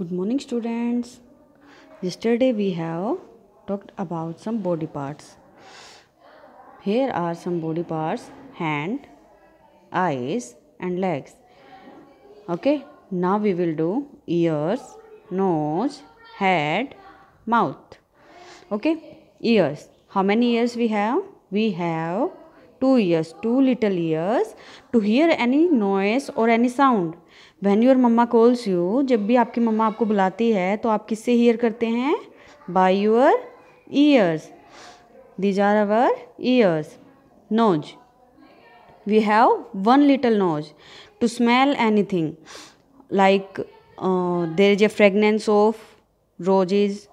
good morning students yesterday we have talked about some body parts here are some body parts hand eyes and legs okay now we will do ears nose head mouth okay ears how many ears we have we have two ears two little ears to hear any noise or any sound when your mama calls you जब भी आपकी मम्मा आपको बुलाती है तो आप किससे hear करते हैं by your ears these are our ears nose we have one little nose to smell anything like uh, there is a fragrance of roses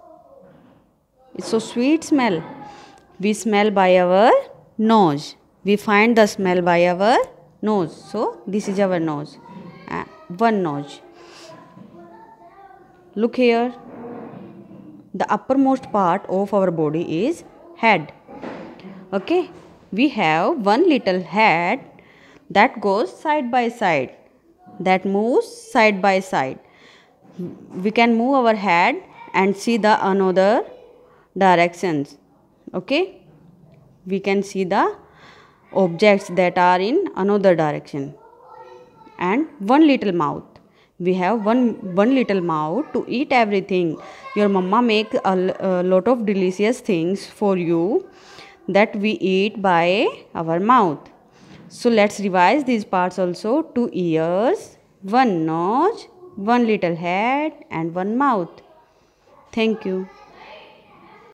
it's so sweet smell we smell by our nose we find the smell by our nose so this is our nose uh, one nose look here the uppermost part of our body is head okay we have one little head that goes side by side that moves side by side we can move our head and see the another directions okay we can see the objects that are in another direction and one little mouth we have one one little mouth to eat everything your mama make a, a lot of delicious things for you that we eat by our mouth so let's revise these parts also two ears one nose one little head and one mouth thank you